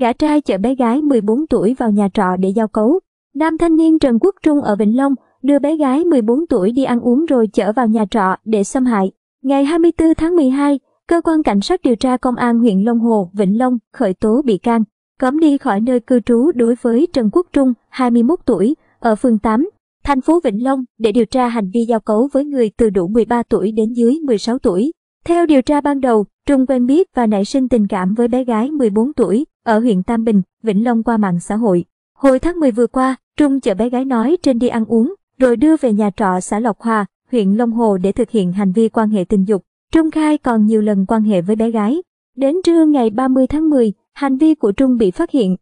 Gã trai chở bé gái 14 tuổi vào nhà trọ để giao cấu. Nam thanh niên Trần Quốc Trung ở Vĩnh Long đưa bé gái 14 tuổi đi ăn uống rồi chở vào nhà trọ để xâm hại. Ngày 24 tháng 12, cơ quan cảnh sát điều tra công an huyện Long Hồ, Vĩnh Long khởi tố bị can, cấm đi khỏi nơi cư trú đối với Trần Quốc Trung, 21 tuổi, ở phường 8, thành phố Vĩnh Long để điều tra hành vi giao cấu với người từ đủ 13 tuổi đến dưới 16 tuổi. Theo điều tra ban đầu, Trung quen biết và nảy sinh tình cảm với bé gái 14 tuổi ở huyện Tam Bình, Vĩnh Long qua mạng xã hội. Hồi tháng 10 vừa qua, Trung chở bé gái nói trên đi ăn uống, rồi đưa về nhà trọ xã Lộc Hòa, huyện Long Hồ để thực hiện hành vi quan hệ tình dục. Trung khai còn nhiều lần quan hệ với bé gái. Đến trưa ngày 30 tháng 10, hành vi của Trung bị phát hiện,